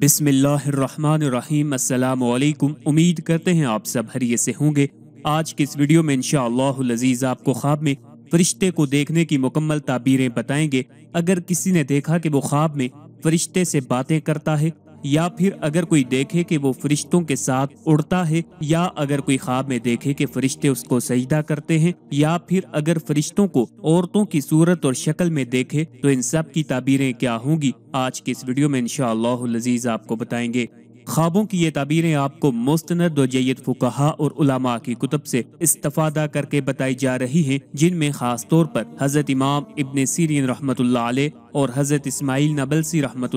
बिसमीम अल्लाम उम्मीद करते हैं आप सब हरिये से होंगे आज के इस वीडियो में लजीज़ आपको ख्वाब में फरिश्ते को देखने की मुकम्मल ताबीरें बताएंगे अगर किसी ने देखा कि वो ख्वाब में फरिश्ते से बातें करता है या फिर अगर कोई देखे कि वो फरिश्तों के साथ उड़ता है या अगर कोई ख्वाब में देखे कि फरिश्ते उसको सजदा करते हैं या फिर अगर फरिश्तों को औरतों की सूरत और शक्ल में देखे तो इन सब की ताबीरें क्या होंगी आज के इस वीडियो में इनशाला लजीज आपको बताएंगे ख्वाबों की ये ताबीरें आपको मुस्तनद जैद फुकाहा और उलामा की कुतब से इस्तफादा करके बताई जा रही हैं जिनमें ख़ास तौर पर हज़रत इमाम इबन सीरिन रहमत और हज़रत इसमाइल नबलसी रहमत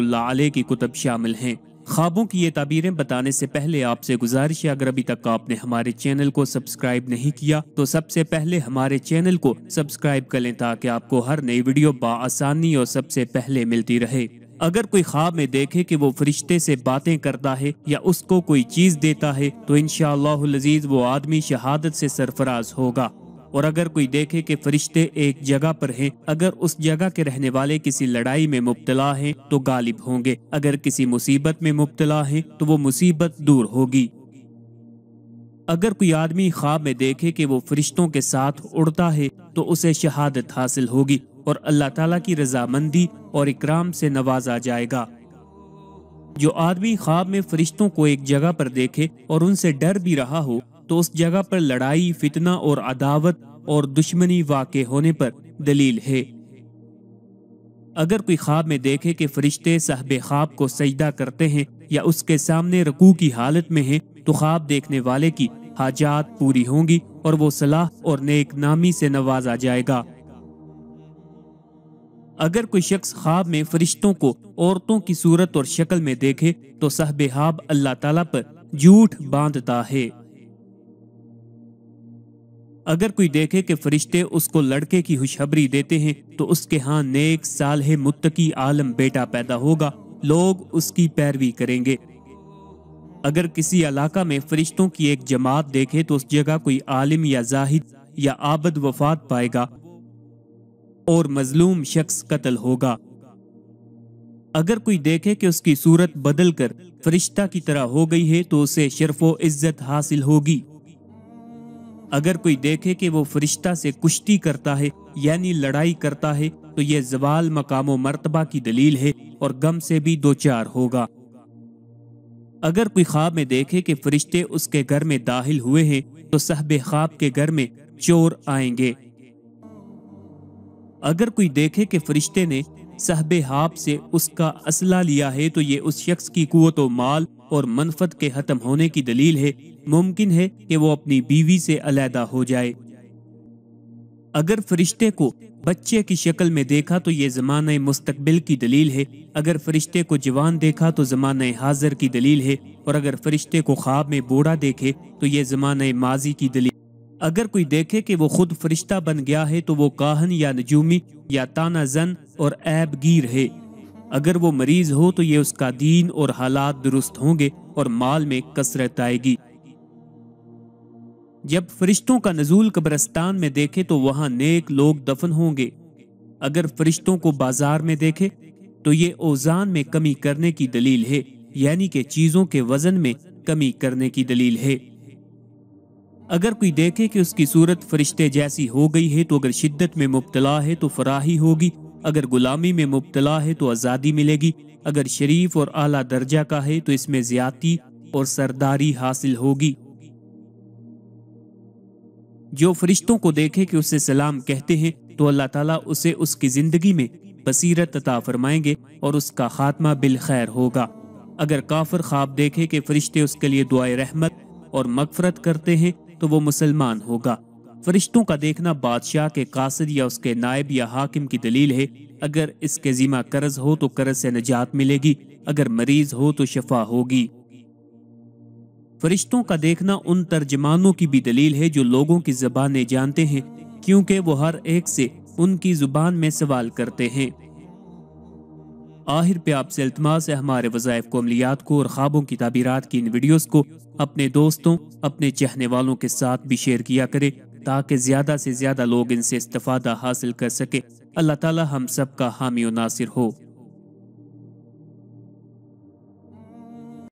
की कुतब शामिल हैं ख्वाबों की ये ताबीरें बताने से पहले आपसे गुजारिश है अगर अभी तक आपने हमारे चैनल को सब्सक्राइब नहीं किया तो सबसे पहले हमारे चैनल को सब्सक्राइब कर लें ताकि आपको हर नई वीडियो आसानी और सबसे पहले मिलती रहे अगर कोई ख्वाब में देखे कि वो फरिश्ते से बातें करता है या उसको कोई चीज़ देता है तो इन लजीज़ वो आदमी शहादत से सरफराज होगा और अगर कोई देखे कि फरिश्ते एक जगह पर हैं अगर उस जगह के रहने वाले किसी लड़ाई में मुबतला हैं तो गालिब होंगे अगर किसी मुसीबत में मुबतला हैं तो वो मुसीबत दूर होगी अगर कोई आदमी ख्वाब में देखे कि वो फरिश्तों के साथ उड़ता है तो उसे शहादत हासिल होगी और अल्लाह ताला की रजामंदी और इकराम से नवाजा जाएगा जो आदमी ख्वाब में फरिश्तों को एक जगह पर देखे और उनसे डर भी रहा हो तो उस जगह पर लड़ाई फितना और अदावत और दुश्मनी वाक़ होने पर दलील है अगर कोई ख्वाब में देखे कि फरिश्ते साहब ख्वाब को सजदा करते हैं या उसके सामने रकू की हालत में है तो ख्वाब देखने वाले की हाजात पूरी होंगी और वो सलाह और नेक नामी से नवाजा जाएगा अगर कोई शख्स ख्वाब में फरिश्तों को औरतों की सूरत और शक्ल में देखे तो साहब हाब अल्लाह तला पर झूठ बांधता है अगर कोई देखे कि फरिश्ते उसको लड़के की खुशखबरी देते हैं तो उसके हाँ नेक साल है मुत्तकी आलम बेटा पैदा होगा लोग उसकी पैरवी करेंगे अगर किसी इलाका में फरिश्तों की एक जमात देखे तो उस जगह कोई आलिम या जाहिद या आबद वफात पाएगा और मजलूम शख्स कत्ल होगा अगर कोई देखे कि उसकी सूरत बदल कर फरिश्ता की तरह हो गई है तो उसे शर्फो इज्जत हासिल होगी अगर कोई देखे कि वो फरिश्ता से कुश्ती करता है यानी लड़ाई करता है तो यह जवाल मकामो मरतबा की दलील है और गम से भी दो चार होगा अगर कोई ख्वाब में देखे कि फरिश्ते उसके घर में दाखिल हुए हैं तो सहब ख्वाब के घर में चोर आएंगे अगर कोई देखे कि फरिश्ते ने सहब हाब से उसका असला लिया है तो ये उस शख्स की कुत माल और मनफत के हतम होने की दलील है मुमकिन है कि वो अपनी बीवी से अलहदा हो जाए अगर फरिश्ते को बच्चे की शक्ल में देखा तो ये जमाने मुस्तबिल की दलील है अगर फरिश्ते को जवान देखा तो जमाने हाजिर की दलील है और अगर फरिश्ते को ख्वाब में बूढ़ा देखे तो ये जमाने माजी की दलील अगर कोई देखे कि वो खुद फरिश्ता बन गया है तो वो काहन या नजूमी या ताना जन और गिर है अगर वो मरीज हो तो ये उसका दीन और हालात दुरुस्त होंगे और माल में कसरत आएगी जब फरिश्तों का नजूल कब्रस्तान में देखे तो वहां नेक लोग दफन होंगे अगर फरिश्तों को बाजार में देखे तो ये ओजान में कमी करने की दलील है यानी कि चीजों के वजन में कमी करने की दलील है अगर कोई देखे कि उसकी सूरत फरिश्ते जैसी हो गई है तो अगर शिद्दत में मुबतला है तो फराही होगी अगर गुलामी में मुबतला है तो आज़ादी मिलेगी अगर शरीफ और आला दर्जा का है तो इसमें ज्यादती और सरदारी हासिल होगी जो फरिश्तों को देखे कि उसे सलाम कहते हैं तो अल्लाह ताला उसे उसकी ज़िंदगी में बसीरत अता फरमाएंगे और उसका खात्मा बिल खैर होगा अगर काफर ख्वाब देखे कि फरिश्ते उसके लिए दुआए रहमत और मगफरत करते हैं तो वो मुसलमान होगा फरिश्तों का देखना बादशाह के कासिर या उसके नायब या हाकिम की दलील है अगर इसके जिमा कर्ज हो तो कर्ज से निजात मिलेगी अगर मरीज हो तो शफा होगी फरिश्तों का देखना उन तर्जमानों की भी दलील है जो लोगों की जबान जानते हैं क्योंकि वो हर एक से उनकी जुबान में सवाल करते हैं आहिर पे आपसे अल्तमास है हमारे वज़ायफ को अमलियात को और ख्वाबों की तबीरत की इन वीडियोस को अपने दोस्तों अपने चाहने वालों के साथ भी शेयर किया करें ताकि ज़्यादा से ज़्यादा लोग इनसे इस्ता हासिल कर सके अल्लाह ताला हम सब का हामी नासिर हो